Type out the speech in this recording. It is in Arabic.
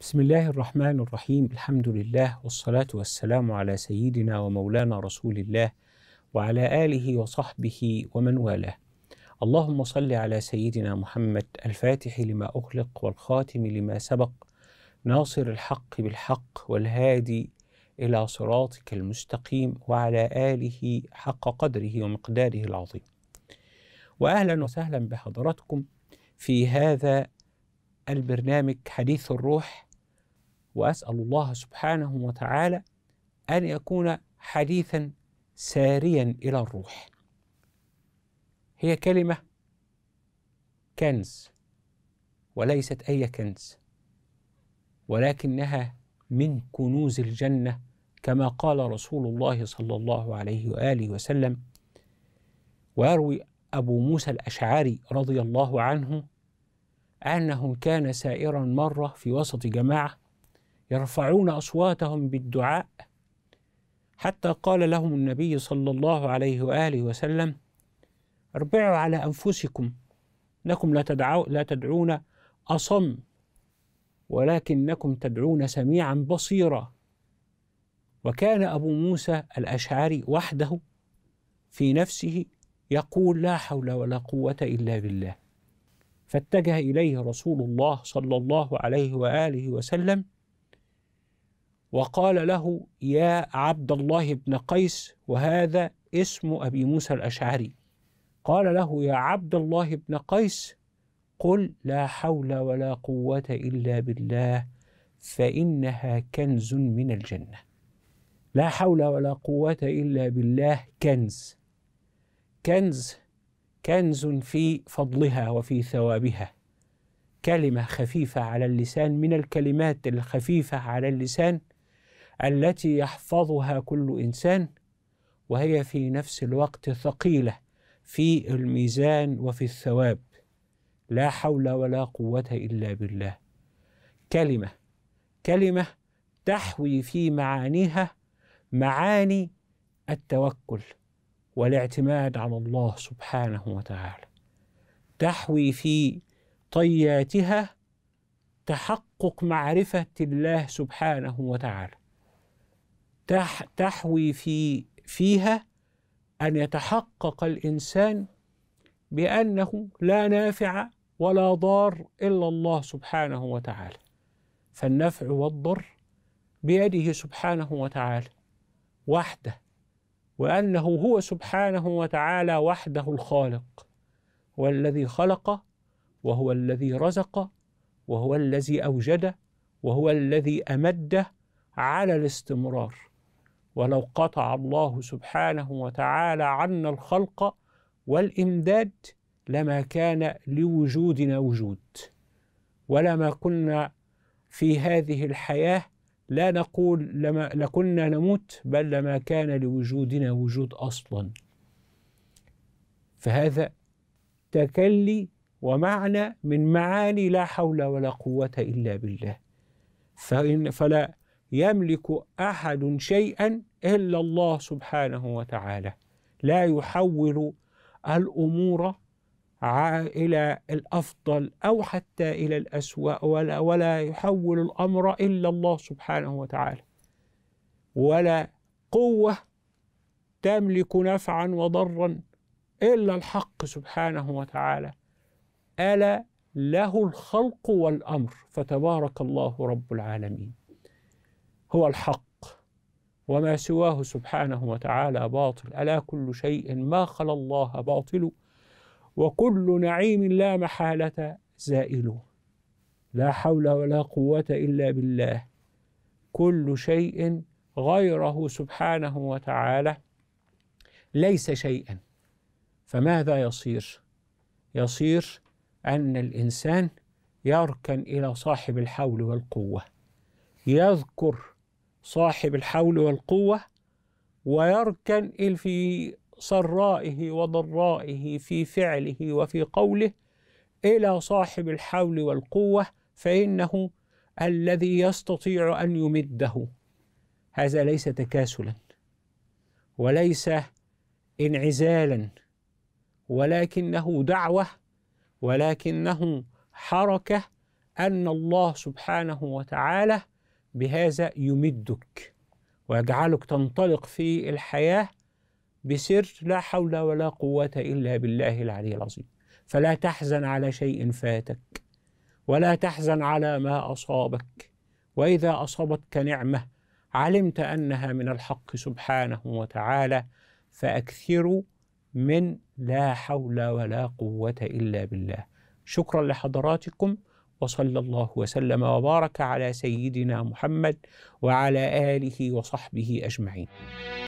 بسم الله الرحمن الرحيم الحمد لله والصلاة والسلام على سيدنا ومولانا رسول الله وعلى آله وصحبه ومن والاه اللهم صل على سيدنا محمد الفاتح لما أغلق والخاتم لما سبق ناصر الحق بالحق والهادي إلى صراطك المستقيم وعلى آله حق قدره ومقداره العظيم وأهلا وسهلا بحضراتكم في هذا البرنامج حديث الروح واسال الله سبحانه وتعالى ان يكون حديثا ساريا الى الروح هي كلمه كنز وليست اي كنز ولكنها من كنوز الجنه كما قال رسول الله صلى الله عليه واله وسلم ويروي ابو موسى الاشعري رضي الله عنه انه كان سائرا مره في وسط جماعه يرفعون اصواتهم بالدعاء حتى قال لهم النبي صلى الله عليه واله وسلم اربعوا على انفسكم انكم لا تدعو لا تدعون اصم ولكنكم تدعون سميعا بصيرا وكان ابو موسى الاشعري وحده في نفسه يقول لا حول ولا قوه الا بالله فاتجه اليه رسول الله صلى الله عليه واله وسلم وقال له يا عبد الله بن قيس وهذا اسم أبي موسى الأشعري قال له يا عبد الله بن قيس قل لا حول ولا قوة إلا بالله فإنها كنز من الجنة لا حول ولا قوة إلا بالله كنز كنز كنز في فضلها وفي ثوابها كلمة خفيفة على اللسان من الكلمات الخفيفة على اللسان التي يحفظها كل انسان وهي في نفس الوقت ثقيله في الميزان وفي الثواب لا حول ولا قوه الا بالله كلمه كلمه تحوي في معانيها معاني التوكل والاعتماد على الله سبحانه وتعالى تحوي في طياتها تحقق معرفه الله سبحانه وتعالى تح تحوي في فيها أن يتحقق الإنسان بأنه لا نافع ولا ضار إلا الله سبحانه وتعالى فالنفع والضر بيده سبحانه وتعالى وحده وأنه هو سبحانه وتعالى وحده الخالق هو الذي خلق وهو الذي رزق وهو الذي أوجد وهو الذي أمده على الاستمرار ولو قطع الله سبحانه وتعالى عنا الخلق والامداد لما كان لوجودنا وجود ولما كنا في هذه الحياه لا نقول لما لكنا نموت بل لما كان لوجودنا وجود اصلا فهذا تكلي ومعنى من معاني لا حول ولا قوه الا بالله فإن فلا يملك احد شيئا الا الله سبحانه وتعالى لا يحول الامور الى الافضل او حتى الى الاسوا ولا, ولا يحول الامر الا الله سبحانه وتعالى ولا قوه تملك نفعا وضرا الا الحق سبحانه وتعالى الا له الخلق والامر فتبارك الله رب العالمين هو الحق وما سواه سبحانه وتعالى باطل ألا كل شيء ما خلا الله باطل وكل نعيم لا محالة زائل لا حول ولا قوة إلا بالله كل شيء غيره سبحانه وتعالى ليس شيئا فماذا يصير يصير ان الانسان يركن الى صاحب الحول والقوه يذكر صاحب الحول والقوة ويركن في سرائه وضرائه في فعله وفي قوله إلى صاحب الحول والقوة فإنه الذي يستطيع أن يمده هذا ليس تكاسلا وليس انعزالا ولكنه دعوة ولكنه حركة أن الله سبحانه وتعالى بهذا يمدك ويجعلك تنطلق في الحياة بسر لا حول ولا قوة إلا بالله العلي العظيم فلا تحزن على شيء فاتك ولا تحزن على ما أصابك وإذا أصابتك نعمة علمت أنها من الحق سبحانه وتعالى فأكثروا من لا حول ولا قوة إلا بالله شكرا لحضراتكم وصلى الله وسلم وبارك على سيدنا محمد وعلى اله وصحبه اجمعين